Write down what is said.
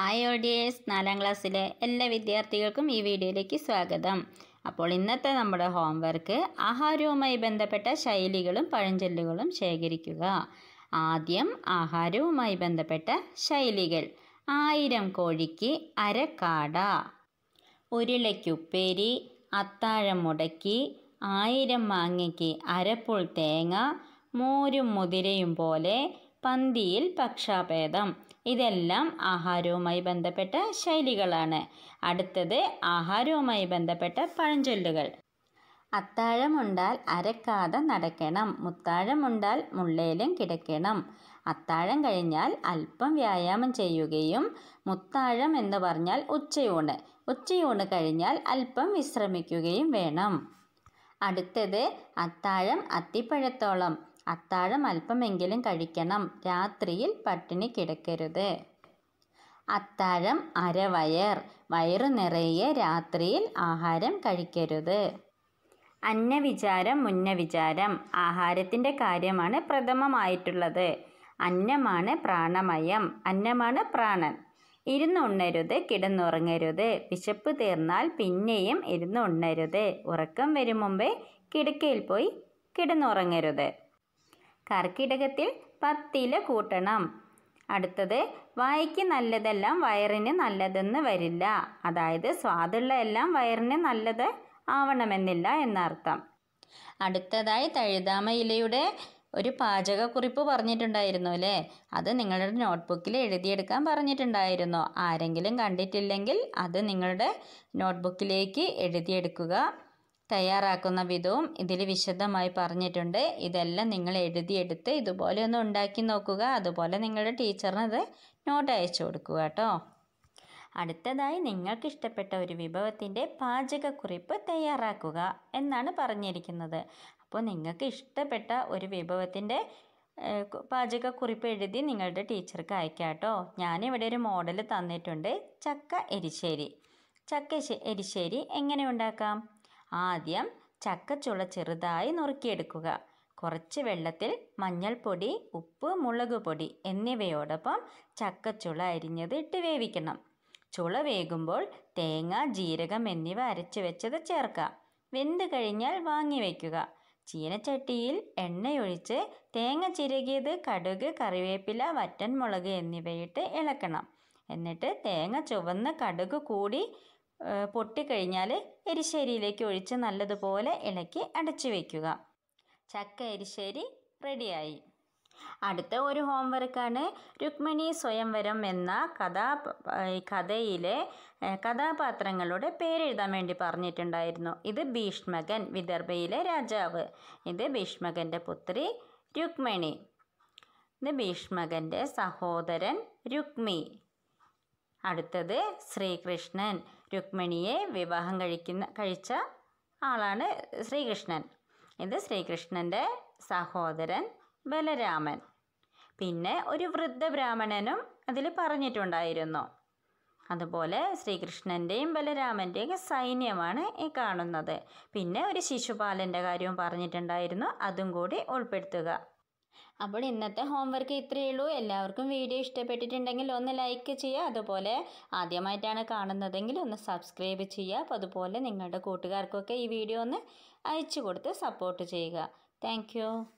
hi ഓഡിയേഴ്സ് നാലാം ക്ലാസ്സിലെ എല്ലാ വിദ്യാർത്ഥികൾക്കും ഈ വീഡിയോയിലേക്ക് സ്വാഗതം അപ്പോൾ ഇന്നത്തെ നമ്മുടെ ഹോംവർക്ക് ആഹാരവുമായി ബന്ധപ്പെട്ട ശൈലികളും പഴഞ്ചൊല്ലുകളും ശേഖരിക്കുക ആദ്യം ആഹാരവുമായി ബന്ധപ്പെട്ട ശൈലികൾ ആയിരം കോഴിക്ക് അരക്കാട ഉരുളയ്ക്കുപ്പേരി അത്താഴം മുടക്കി ആയിരം മാങ്ങയ്ക്ക് അരപ്പുൾ തേങ്ങ മോരും മുതിരയും പോലെ പന്തിയിൽ പക്ഷാഭേദം ഇതെല്ലാം ആഹാരവുമായി ബന്ധപ്പെട്ട ശൈലികളാണ് അടുത്തത് ആഹാരവുമായി ബന്ധപ്പെട്ട പഴഞ്ചൊല്ലുകൾ അത്താഴമുണ്ടാൽ അരക്കാതെ നടക്കണം മുത്താഴമുണ്ടാൽ മുള്ളേലും കിടക്കണം അത്താഴം കഴിഞ്ഞാൽ അല്പം വ്യായാമം ചെയ്യുകയും മുത്താഴം എന്ന് പറഞ്ഞാൽ ഉച്ചയൂണ് ഉച്ചയൂണ് കഴിഞ്ഞാൽ അല്പം വിശ്രമിക്കുകയും വേണം അടുത്തത് അത്താഴം അത്തിപ്പഴത്തോളം അത്താഴം അല്പമെങ്കിലും കഴിക്കണം രാത്രിയിൽ പട്ടിണി കിടക്കരുത് അത്താഴം അരവയർ വയറ് നിറയെ രാത്രിയിൽ ആഹാരം കഴിക്കരുത് അന്നവിചാരം മുന്നവിചാരം ആഹാരത്തിൻ്റെ കാര്യമാണ് പ്രഥമമായിട്ടുള്ളത് അന്നമാണ് പ്രാണമയം അന്നമാണ് പ്രാണൻ ഇരുന്നുണ്ണരുത് കിടന്നുറങ്ങരുത് വിശപ്പ് തീർന്നാൽ പിന്നെയും ഇരുന്നുണ്ണരുത് ഉറക്കം വരും മുമ്പേ കിടക്കയിൽ പോയി കിടന്നുറങ്ങരുത് കർക്കിടകത്തിൽ പത്തില കൂട്ടണം അടുത്തത് വായിക്ക് നല്ലതെല്ലാം വയറിന് നല്ലതെന്ന് വരില്ല അതായത് സ്വാദുള്ള എല്ലാം വയറിന് നല്ലത് ആവണമെന്നില്ല എന്നർത്ഥം അടുത്തതായി തഴുതാമ ഇലയുടെ ഒരു പാചകക്കുറിപ്പ് പറഞ്ഞിട്ടുണ്ടായിരുന്നു അല്ലേ അത് നിങ്ങളുടെ നോട്ട്ബുക്കിൽ എഴുതിയെടുക്കാൻ പറഞ്ഞിട്ടുണ്ടായിരുന്നു ആരെങ്കിലും കണ്ടിട്ടില്ലെങ്കിൽ അത് നിങ്ങളുടെ നോട്ട്ബുക്കിലേക്ക് എഴുതിയെടുക്കുക തയ്യാറാക്കുന്ന വിധവും ഇതിൽ വിശദമായി പറഞ്ഞിട്ടുണ്ട് ഇതെല്ലാം നിങ്ങൾ എഴുതിയെടുത്ത് ഇതുപോലെ ഒന്ന് ഉണ്ടാക്കി നോക്കുക അതുപോലെ നിങ്ങളുടെ ടീച്ചറിന് ഇത് നോട്ട് അയച്ചു കൊടുക്കുക കേട്ടോ അടുത്തതായി നിങ്ങൾക്ക് ഇഷ്ടപ്പെട്ട ഒരു വിഭവത്തിൻ്റെ പാചകക്കുറിപ്പ് തയ്യാറാക്കുക എന്നാണ് പറഞ്ഞിരിക്കുന്നത് അപ്പോൾ നിങ്ങൾക്ക് ഇഷ്ടപ്പെട്ട ഒരു വിഭവത്തിൻ്റെ പാചകക്കുറിപ്പ് എഴുതി നിങ്ങളുടെ ടീച്ചർക്ക് അയക്കാം കേട്ടോ ഞാനിവിടെ ഒരു മോഡൽ തന്നിട്ടുണ്ട് ചക്ക എരിശ്ശേരി ചക്ക എരിശ്ശേരി എങ്ങനെ ഉണ്ടാക്കാം ആദ്യം ചക്കച്ചുള ചെറുതായി നുറുക്കിയെടുക്കുക കുറച്ച് വെള്ളത്തിൽ മഞ്ഞൾപ്പൊടി ഉപ്പ് മുളക് പൊടി എന്നിവയോടൊപ്പം ചക്കച്ചുള അരിഞ്ഞത് ഇട്ട് വേവിക്കണം ചുള വേകുമ്പോൾ തേങ്ങ ജീരകം എന്നിവ അരച്ചു വെച്ചത് ചേർക്കുക വെന്ത് കഴിഞ്ഞാൽ വാങ്ങി വയ്ക്കുക ചീനച്ചട്ടിയിൽ എണ്ണയൊഴിച്ച് തേങ്ങ ചിരകിയത് കടുക് കറിവേപ്പില മുളക് എന്നിവയിട്ട് ഇളക്കണം എന്നിട്ട് തേങ്ങ ചുവന്ന് കടുക് കൂടി പൊട്ടിക്കഴിഞ്ഞാൽ എരിശ്ശേരിയിലേക്ക് ഒഴിച്ച് നല്ലതുപോലെ ഇളക്കി അടച്ചു വയ്ക്കുക ചക്ക എരിശ്ശേരി റെഡിയായി അടുത്ത ഒരു ഹോംവർക്കാണ് രുക്മിണി സ്വയംവരം എന്ന കഥാ കഥയിലെ കഥാപാത്രങ്ങളുടെ പേരെഴുതാൻ വേണ്ടി പറഞ്ഞിട്ടുണ്ടായിരുന്നു ഇത് ഭീഷ്മകൻ വിദർഭയിലെ രാജാവ് ഇത് ഭീഷ്മകൻ്റെ പുത്രി രുക്മിണി ഇത് ഭീഷ്മകൻ്റെ സഹോദരൻ രുക്മി അടുത്തത് ശ്രീകൃഷ്ണൻ രുക്മിണിയെ വിവാഹം കഴിക്കുന്ന കഴിച്ച ആളാണ് ശ്രീകൃഷ്ണൻ ഇത് ശ്രീകൃഷ്ണൻ്റെ സഹോദരൻ ബലരാമൻ പിന്നെ ഒരു വൃദ്ധ ബ്രാഹ്മണനും അതിൽ പറഞ്ഞിട്ടുണ്ടായിരുന്നു അതുപോലെ ശ്രീകൃഷ്ണൻ്റെയും ബലരാമൻ്റെയും സൈന്യമാണ് ഈ കാണുന്നത് പിന്നെ ഒരു ശിശുപാലൻ്റെ കാര്യവും പറഞ്ഞിട്ടുണ്ടായിരുന്നു അതും കൂടി ഉൾപ്പെടുത്തുക അപ്പോൾ ഇന്നത്തെ ഹോംവർക്ക് ഇത്രയേ ഉള്ളൂ എല്ലാവർക്കും വീഡിയോ ഇഷ്ടപ്പെട്ടിട്ടുണ്ടെങ്കിൽ ഒന്ന് ലൈക്ക് ചെയ്യുക അതുപോലെ ആദ്യമായിട്ടാണ് കാണുന്നതെങ്കിൽ ഒന്ന് സബ്സ്ക്രൈബ് ചെയ്യുക അപ്പോൾ അതുപോലെ നിങ്ങളുടെ കൂട്ടുകാർക്കൊക്കെ ഈ വീഡിയോ ഒന്ന് അയച്ചു കൊടുത്ത് സപ്പോർട്ട് ചെയ്യുക താങ്ക്